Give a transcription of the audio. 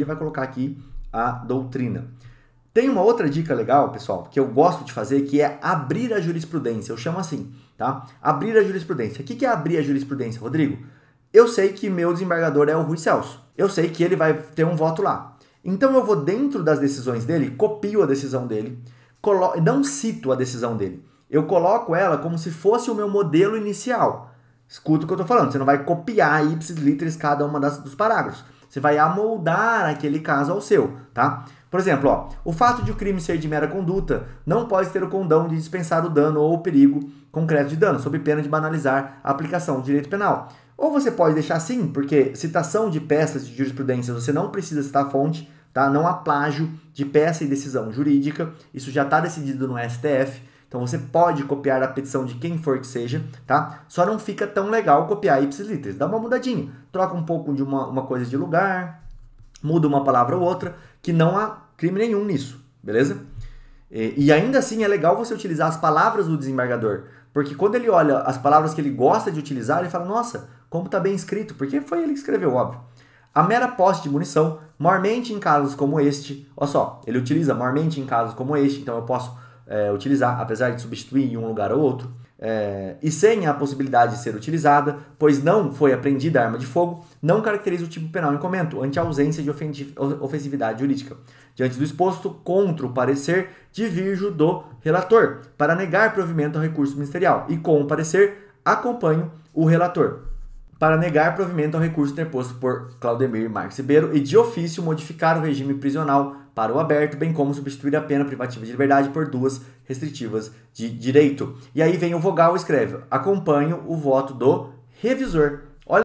ele vai colocar aqui a doutrina. Tem uma outra dica legal, pessoal, que eu gosto de fazer, que é abrir a jurisprudência. Eu chamo assim, tá? Abrir a jurisprudência. O que é abrir a jurisprudência, Rodrigo? Eu sei que meu desembargador é o Rui Celso. Eu sei que ele vai ter um voto lá. Então eu vou dentro das decisões dele, copio a decisão dele, não cito a decisão dele. Eu coloco ela como se fosse o meu modelo inicial. Escuta o que eu estou falando. Você não vai copiar ipsis litteris cada uma das, dos parágrafos. Você vai amoldar aquele caso ao seu, tá? Por exemplo, ó, o fato de o crime ser de mera conduta não pode ter o condão de dispensar o dano ou o perigo concreto de dano, sob pena de banalizar a aplicação do direito penal. Ou você pode deixar assim, porque citação de peças de jurisprudência você não precisa citar a fonte, tá? Não há plágio de peça e decisão jurídica, isso já está decidido no STF. Então você pode copiar a petição de quem for que seja, tá? Só não fica tão legal copiar ipsis literis. Dá uma mudadinha. Troca um pouco de uma, uma coisa de lugar, muda uma palavra ou outra, que não há crime nenhum nisso, beleza? E, e ainda assim é legal você utilizar as palavras do desembargador, porque quando ele olha as palavras que ele gosta de utilizar, ele fala: nossa, como está bem escrito, porque foi ele que escreveu, óbvio. A mera posse de munição, mormente em casos como este, olha só, ele utiliza mormente em casos como este, então eu posso é, utilizar, apesar de substituir em um lugar ou outro, é, e sem a possibilidade de ser utilizada, pois não foi apreendida a arma de fogo, não caracteriza o tipo penal em comento, ante a ausência de ofensividade jurídica. Diante do exposto, contra o parecer, divirjo do relator para negar provimento ao recurso ministerial e, com o parecer, acompanho o relator para negar provimento ao recurso interposto por Claudemir Marques Ribeiro e, de ofício, modificar o regime prisional para o aberto, bem como substituir a pena privativa de liberdade por duas restritivas de direito. E aí vem o vogal e escreve: acompanho o voto do revisor.